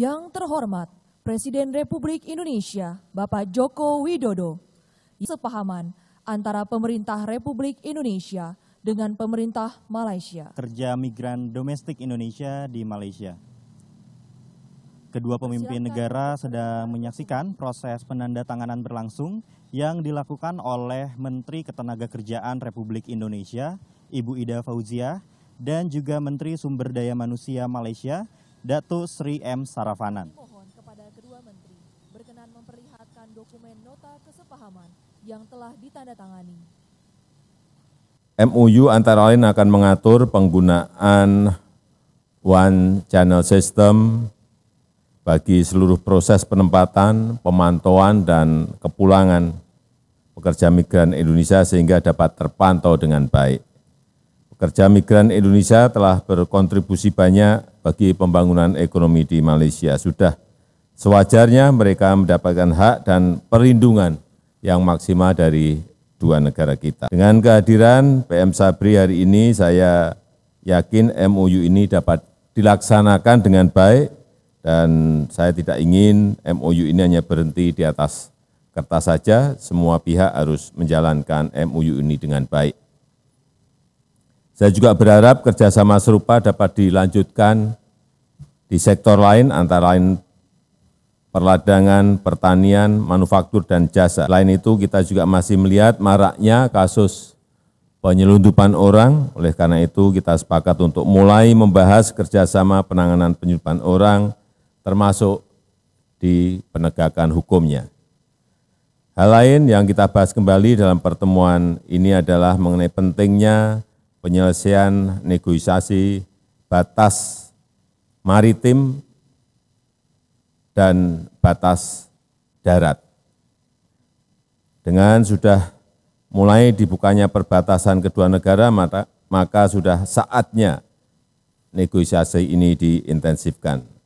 Yang terhormat Presiden Republik Indonesia Bapak Joko Widodo, sepahaman antara pemerintah Republik Indonesia dengan pemerintah Malaysia. Kerja migran domestik Indonesia di Malaysia. Kedua pemimpin negara sedang menyaksikan proses penanda tanganan berlangsung yang dilakukan oleh Menteri Ketenagakerjaan Republik Indonesia, Ibu Ida Fauzia, dan juga Menteri Sumber Daya Manusia Malaysia, Datu Sri M. Sarafanan. Mohon kepada kedua menteri berkenan memperlihatkan dokumen nota kesepahaman yang telah ditandatangani. MOU antara lain akan mengatur penggunaan One Channel System bagi seluruh proses penempatan, pemantauan, dan kepulangan pekerja migran Indonesia sehingga dapat terpantau dengan baik. Pekerja migran Indonesia telah berkontribusi banyak bagi pembangunan ekonomi di Malaysia. Sudah sewajarnya mereka mendapatkan hak dan perlindungan yang maksimal dari dua negara kita. Dengan kehadiran PM Sabri hari ini, saya yakin MOU ini dapat dilaksanakan dengan baik dan saya tidak ingin MOU ini hanya berhenti di atas kertas saja, semua pihak harus menjalankan MOU ini dengan baik. Saya juga berharap kerjasama serupa dapat dilanjutkan di sektor lain, antara lain perladangan, pertanian, manufaktur, dan jasa. Selain itu, kita juga masih melihat maraknya kasus penyelundupan orang, oleh karena itu kita sepakat untuk mulai membahas kerjasama penanganan penyelundupan orang, termasuk di penegakan hukumnya. Hal lain yang kita bahas kembali dalam pertemuan ini adalah mengenai pentingnya penyelesaian negosiasi batas maritim dan batas darat. Dengan sudah mulai dibukanya perbatasan kedua negara, maka, sudah saatnya negosiasi ini diintensifkan.